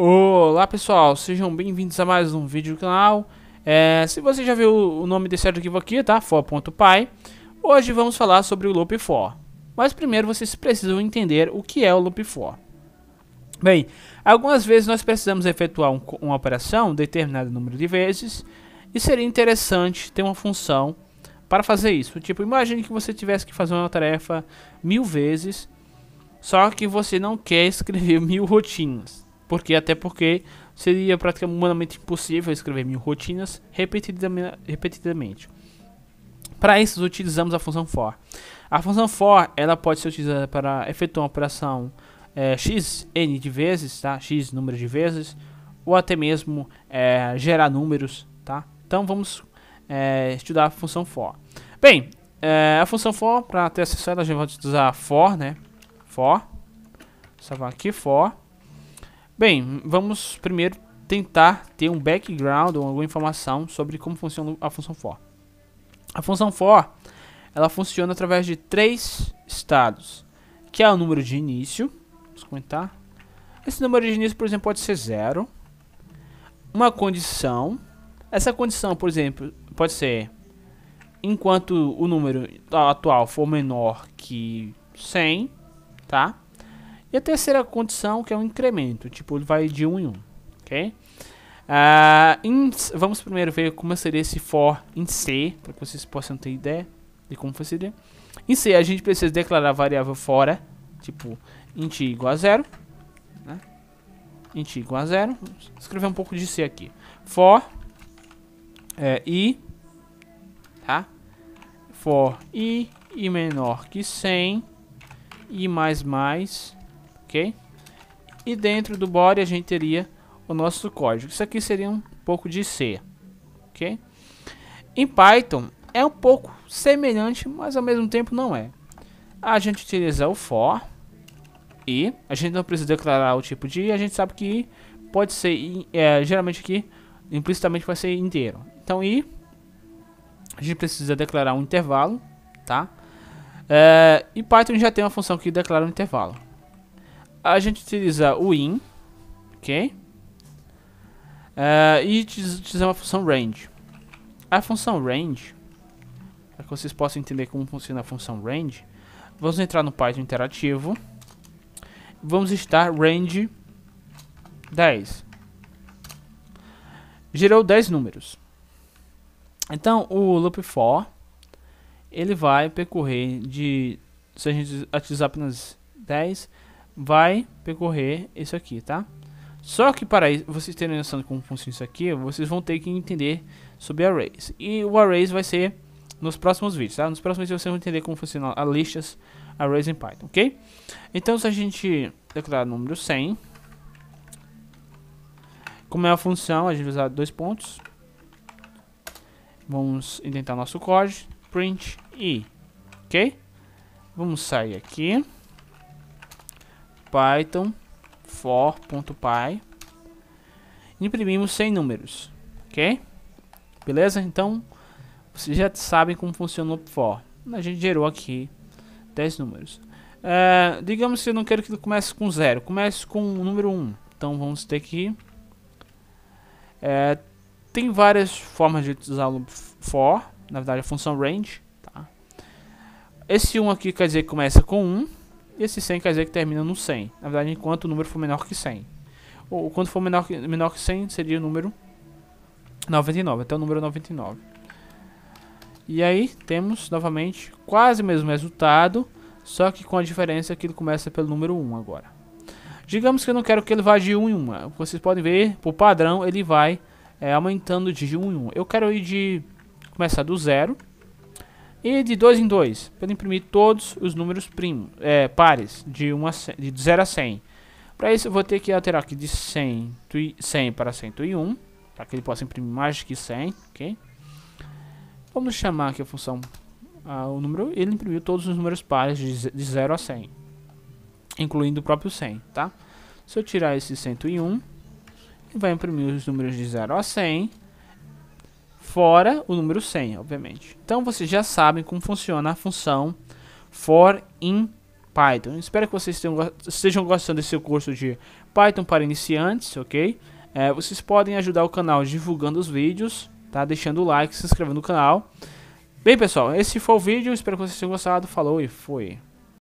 Olá pessoal, sejam bem-vindos a mais um vídeo do canal é, Se você já viu o nome desse arquivo aqui, tá? for.py Hoje vamos falar sobre o loop for Mas primeiro vocês precisam entender o que é o loop for Bem, algumas vezes nós precisamos efetuar um, uma operação, um determinado número de vezes E seria interessante ter uma função para fazer isso Tipo, imagine que você tivesse que fazer uma tarefa mil vezes só que você não quer escrever mil rotinhas, porque até porque seria praticamente humanamente impossível escrever mil rotinas repetidamente. Para isso utilizamos a função for. A função for ela pode ser utilizada para efetuar uma operação é, x n de vezes, tá? x número de vezes, ou até mesmo é, gerar números, tá? Então vamos é, estudar a função for. Bem, a função for para ter acesso a ela a gente vai utilizar for, né? For, salvar aqui for Bem, vamos primeiro tentar ter um background ou alguma informação sobre como funciona a função for. A função for, ela funciona através de três estados, que é o número de início, vamos comentar. Esse número de início, por exemplo, pode ser zero. Uma condição, essa condição, por exemplo, pode ser enquanto o número atual for menor que 100, tá? E a terceira condição, que é um incremento, tipo, ele vai de 1 um em 1, um, ok? Ah, vamos primeiro ver como seria esse for em C, para que vocês possam ter ideia de como fazer Em C, a gente precisa declarar a variável fora, tipo, int igual a zero, né? int igual a zero. Vou escrever um pouco de C aqui. For é, i, tá? For i, i menor que 100, i mais mais, ok? E dentro do body a gente teria o nosso código. Isso aqui seria um pouco de C, ok? Em Python é um pouco semelhante, mas ao mesmo tempo não é. A gente utiliza o for e a gente não precisa declarar o tipo de, a gente sabe que pode ser, é, geralmente aqui, implicitamente vai ser inteiro. Então e a gente precisa declarar um intervalo, tá? É, e Python já tem uma função que declara um intervalo a gente utilizar o in, ok? Uh, e utilizar a função range. A função range, para que vocês possam entender como funciona a função range, vamos entrar no Python interativo. Vamos estar range 10. Gerou 10 números. Então o loop for ele vai percorrer de se a gente utilizar apenas 10 vai percorrer isso aqui, tá? Só que para vocês terem noção de como funciona isso aqui, vocês vão ter que entender sobre arrays. E o arrays vai ser nos próximos vídeos, tá? Nos próximos vídeos vocês vão entender como funciona a listas arrays em Python, ok? Então se a gente declarar o número 100, como é a função, a gente vai usar dois pontos. Vamos indentar nosso código, print e, ok? Vamos sair aqui python for.py imprimimos 100 números, ok? Beleza? Então, vocês já sabem como funciona o for. A gente gerou aqui 10 números. Uh, digamos que eu não quero que ele comece com 0, comece com o número 1. Então vamos ter que... Uh, tem várias formas de usar o for, na verdade a função range. Tá? Esse 1 aqui quer dizer que começa com 1. E esse 100 quer dizer que termina no 100. Na verdade, enquanto o número for menor que 100. Ou quando for menor que, menor que 100, seria o número 99, até o número 99. E aí temos novamente quase o mesmo resultado, só que com a diferença que ele começa pelo número 1 agora. Digamos que eu não quero que ele vá de 1 em 1. Vocês podem ver, por padrão, ele vai é, aumentando de 1 em 1. Eu quero ir de começar do zero e de 2 em 2, para imprimir todos os números primos, é, pares, de 0 a 100. Para isso eu vou ter que alterar aqui de 100, 100 para 101, para que ele possa imprimir mais que 100, ok? Vamos chamar aqui a função, ah, o número, ele imprimiu todos os números pares de 0 a 100, incluindo o próprio 100, tá? Se eu tirar esse 101, ele vai imprimir os números de 0 a 100, fora o número 100, obviamente. Então vocês já sabem como funciona a função for in Python. Espero que vocês tenham, estejam gostando desse curso de Python para iniciantes, ok? É, vocês podem ajudar o canal divulgando os vídeos, tá? Deixando o like, se inscrevendo no canal. Bem, pessoal, esse foi o vídeo. Espero que vocês tenham gostado. Falou e foi.